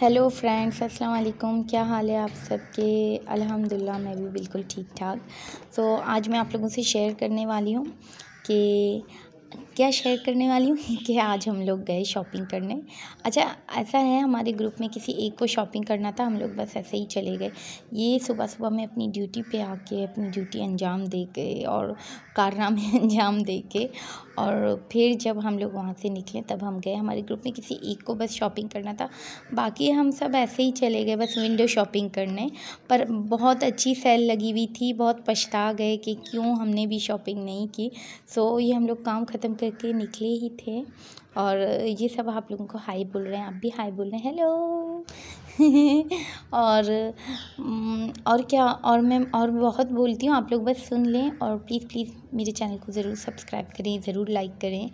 hello friends अस्सलाम वालेकुम क्या हाल है आप सबके अल्हम्दुलिल्लाह मैं भी बिल्कुल ठीक ठाक तो so, आज मैं आप लोगों से शेयर करने वाली हूँ कि क्या शेयर करने वाली हूँ कि आज हम लोग गए शॉपिंग करने अच्छा ऐसा है हमारे ग्रुप में किसी एक को शॉपिंग करना था हम लोग बस ऐसे ही चले गए ये सुबह सुबह मैं अपनी ड्यूटी पे आके अपनी ड्यूटी अंजाम दे गए और कारनामे अंजाम दे के और फिर जब हम लोग वहाँ से निकले तब हम गए हमारे ग्रुप में किसी एक को बस शॉपिंग करना था बाकी हम सब ऐसे ही चले गए बस विंडो शॉपिंग करने पर बहुत अच्छी सेल लगी हुई थी बहुत पछता गए कि क्यों हमने भी शॉपिंग नहीं की सो ये हम लोग काम ख़त्म करके निकले ही थे और ये सब आप लोगों को हाई बोल रहे हैं आप भी हाई बोल रहे हैं हेलो और और क्या और मैं और बहुत बोलती हूँ आप लोग बस सुन लें और प्लीज़ प्लीज़ मेरे चैनल को ज़रूर सब्सक्राइब करें ज़रूर लाइक करें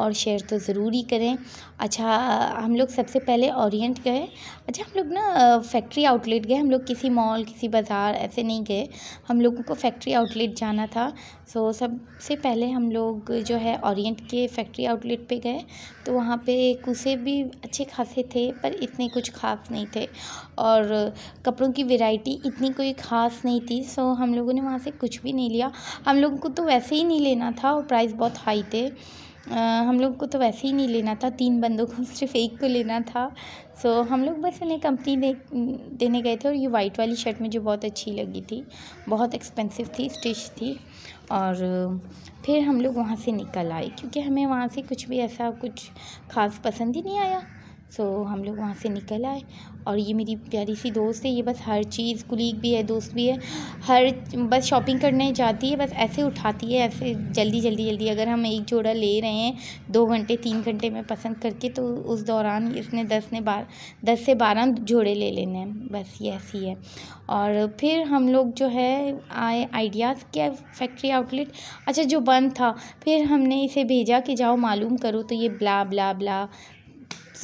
और शेयर तो ज़रूर ही करें अच्छा हम लोग सबसे पहले ओरिएंट गए अच्छा हम लोग ना फैक्ट्री आउटलेट गए हम लोग किसी मॉल किसी बाज़ार ऐसे नहीं गए हम लोगों को फैक्ट्री आउटलेट जाना था सो सबसे पहले हम लोग जो है ओरिएंट के फैक्ट्री आउटलेट पे गए तो वहाँ पे कुसे भी अच्छे खासे थे पर इतने कुछ खास नहीं थे और कपड़ों की वेराइटी इतनी कोई ख़ास नहीं थी सो हम लोगों ने वहाँ से कुछ भी नहीं लिया हम लोगों को तो वैसे ही नहीं लेना था और प्राइस बहुत हाई थे आ, हम लोग को तो वैसे ही नहीं लेना था तीन बंदों को सिर्फ एक को लेना था सो so, हम लोग बस उन्हें कंपनी दे देने गए थे और ये वाइट वाली शर्ट मुझे बहुत अच्छी लगी थी बहुत एक्सपेंसिव थी स्टिच थी और फिर हम लोग वहाँ से निकल आए क्योंकि हमें वहाँ से कुछ भी ऐसा कुछ ख़ास पसंद ही नहीं आया सो हम लोग वहाँ से निकल आए और ये मेरी प्यारी सी दोस्त है ये बस हर चीज़ कुलीग भी है दोस्त भी है हर बस शॉपिंग करने जाती है बस ऐसे उठाती है ऐसे जल्दी जल्दी जल्दी अगर हम एक जोड़ा ले रहे हैं दो घंटे तीन घंटे में पसंद करके तो उस दौरान इसने दस ने बार दस से बारह जोड़े ले लेने हैं बस ये ऐसी है और फिर हम लोग जो है आए आइडियाज़ क्या फैक्ट्री आउटलेट अच्छा जो बंद था फिर हमने इसे भेजा कि जाओ मालूम करो तो ये ब्ला ब्ला ब्ला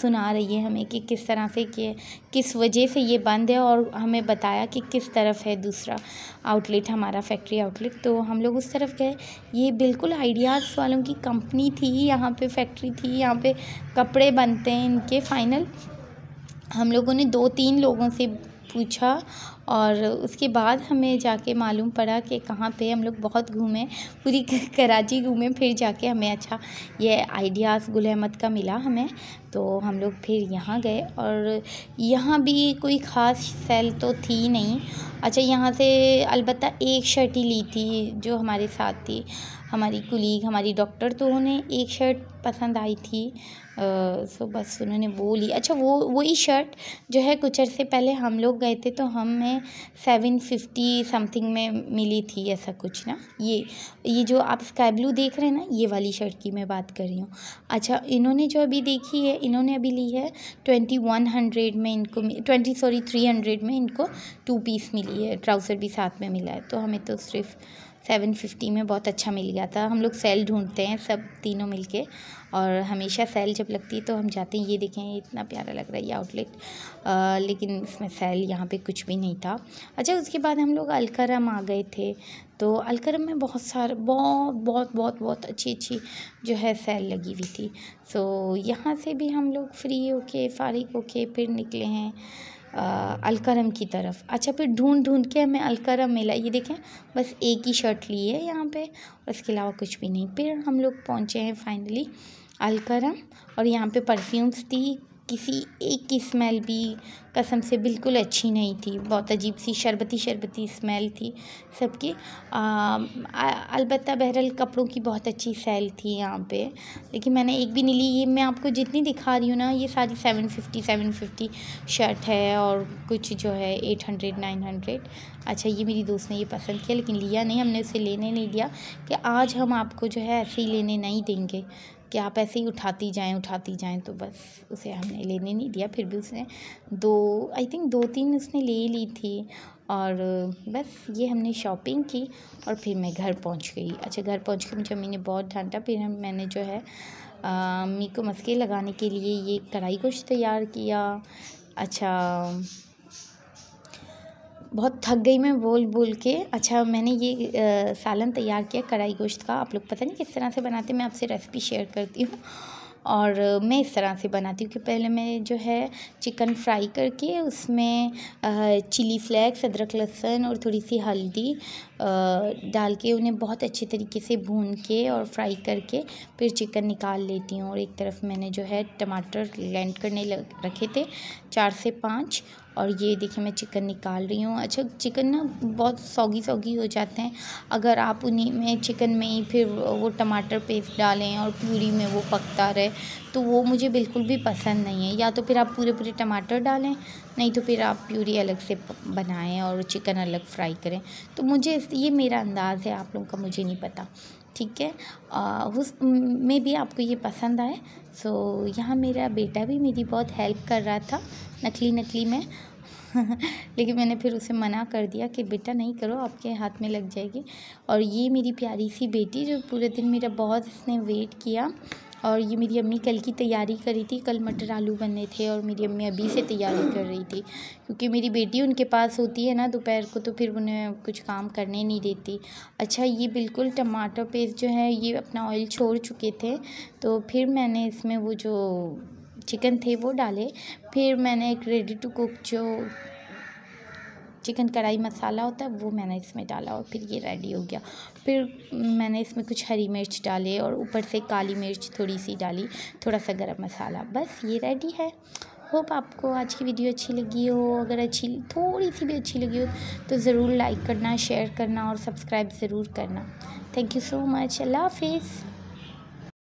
सुना रही है हमें कि किस तरह से कि किस वजह से ये बंद है और हमें बताया कि किस तरफ है दूसरा आउटलेट हमारा फैक्ट्री आउटलेट तो हम लोग उस तरफ गए ये बिल्कुल आइडियाज़ वालों की कंपनी थी यहाँ पे फैक्ट्री थी यहाँ पे कपड़े बनते हैं इनके फाइनल हम लोगों ने दो तीन लोगों से पूछा और उसके बाद हमें जाके मालूम पड़ा कि कहाँ पे हम लोग बहुत घूमें पूरी कराची घूमें फिर जाके हमें अच्छा ये आइडियाज़ गुल अहमद का मिला हमें तो हम लोग फिर यहाँ गए और यहाँ भी कोई ख़ास सेल तो थी नहीं अच्छा यहाँ से अलबत्त एक शर्ट ही ली थी जो हमारे साथ थी हमारी कुलीग हमारी डॉक्टर तो उन्हें एक शर्ट पसंद आई थी आ, सो बस उन्होंने वो ली अच्छा वो वही शर्ट जो है कुछ अर्से पहले हम लोग गए थे तो हमें सेवन फिफ्टी समथिंग में मिली थी ऐसा कुछ ना ये ये जो आप स्काई ब्लू देख रहे हैं ना ये वाली शर्ट की मैं बात कर रही हूँ अच्छा इन्होंने जो अभी देखी है इन्होंने अभी ली है ट्वेंटी वन हंड्रेड में इनको ट्वेंटी सॉरी थ्री हंड्रेड में इनको टू पीस मिली है ट्राउज़र भी साथ में मिला है तो हमें तो सिर्फ सेवन फिफ्टी में बहुत अच्छा मिल गया था हम लोग सेल ढूंढते हैं सब तीनों मिलके और हमेशा सेल जब लगती है तो हम जाते हैं ये देखें इतना प्यारा लग रहा है ये आउटलेट लेकिन इसमें सेल यहाँ पे कुछ भी नहीं था अच्छा उसके बाद हम लोग अलकरम आ गए थे तो अलकरम में बहुत सारे बहुत बहुत बहुत बहुत अच्छी अच्छी जो है सेल लगी हुई थी सो यहाँ से भी हम लोग फ्री होके फारिग होके फिर निकले हैं अलकरम की तरफ अच्छा फिर ढूंढ ढूंढ के हमें अलकरम मिला ये देखें बस एक ही शर्ट ली है यहाँ पे उसके अलावा कुछ भी नहीं फिर हम लोग पहुँचे हैं फाइनली अलकरम और यहाँ पे परफ्यूम्स थी किसी एक की स्मेल भी कसम से बिल्कुल अच्छी नहीं थी बहुत अजीब सी शरबती शरबती स्मेल थी सबकी अलबत्त बहरहाल कपड़ों की बहुत अच्छी सेल थी यहाँ पे लेकिन मैंने एक भी नहीं ली ये मैं आपको जितनी दिखा रही हूँ ना ये सारी seven fifty seven fifty shirt है और कुछ जो है एट हंड्रेड नाइन हंड्रेड अच्छा ये मेरी दोस्त ने ये पसंद किया लेकिन लिया नहीं हमने उसे लेने नहीं दिया कि आज हम आपको जो है ऐसे ही लेने नहीं देंगे कि आप ऐसे ही उठाती जाएं उठाती जाएं तो बस उसे हमने लेने नहीं दिया फिर भी उसने दो आई थिंक दो तीन उसने ले ली थी और बस ये हमने शॉपिंग की और फिर मैं घर पहुंच गई अच्छा घर पहुंच के मुझे अम्मी ने बहुत डांटा फिर हम मैंने जो है अम्मी को मस्के लगाने के लिए ये कढ़ाई कुछ तैयार किया अच्छा बहुत थक गई मैं बोल बोल के अच्छा मैंने ये सालन तैयार किया कढ़ाई गोश्त का आप लोग पता नहीं किस तरह से बनाते मैं आपसे रेसिपी शेयर करती हूँ और मैं इस तरह से बनाती हूँ कि पहले मैं जो है चिकन फ्राई करके उसमें चिली फ्लेक्स अदरक लहसुन और थोड़ी सी हल्दी डाल के उन्हें बहुत अच्छे तरीके से भून के और फ्राई करके फिर चिकन निकाल लेती हूँ और एक तरफ मैंने जो है टमाटर ग्लैंड करने रखे थे चार से पाँच और ये देखिए मैं चिकन निकाल रही हूँ अच्छा चिकन ना बहुत सौगी सौगी हो जाते हैं अगर आप उन्हीं में चिकन में ही फिर वो टमाटर पेस्ट डालें और प्यूरी में वो पकता रहे तो वो मुझे बिल्कुल भी पसंद नहीं है या तो फिर आप पूरे पूरे टमाटर डालें नहीं तो फिर आप प्यूरी अलग से बनाएं और चिकन अलग फ्राई करें तो मुझे इस ये मेरा अंदाज़ है आप लोगों का मुझे नहीं पता ठीक है उस में भी आपको ये पसंद आए सो यहाँ मेरा बेटा भी मेरी बहुत हेल्प कर रहा था नकली नकली में लेकिन मैंने फिर उसे मना कर दिया कि बेटा नहीं करो आपके हाथ में लग जाएगी और ये मेरी प्यारी सी बेटी जो पूरे दिन मेरा बहुत इसने वेट किया और ये मेरी अम्मी कल की तैयारी कर रही थी कल मटर आलू बने थे और मेरी अम्मी अभी से तैयारी कर रही थी क्योंकि मेरी बेटी उनके पास होती है ना दोपहर को तो फिर उन्हें कुछ काम करने नहीं देती अच्छा ये बिल्कुल टमाटर पेस्ट जो है ये अपना ऑयल छोड़ चुके थे तो फिर मैंने इसमें वो जो चिकन थे वो डाले फिर मैंने एक रेडी टू कुक जो चिकन कढ़ाई मसाला होता है वो मैंने इसमें डाला और फिर ये रेडी हो गया फिर मैंने इसमें कुछ हरी मिर्च डाले और ऊपर से काली मिर्च थोड़ी सी डाली थोड़ा सा गरम मसाला बस ये रेडी है होप आपको आज की वीडियो अच्छी लगी हो अगर अच्छी थोड़ी सी भी अच्छी लगी हो तो ज़रूर लाइक करना शेयर करना और सब्सक्राइब ज़रूर करना थैंक यू सो मच अल्लाह हाफिज़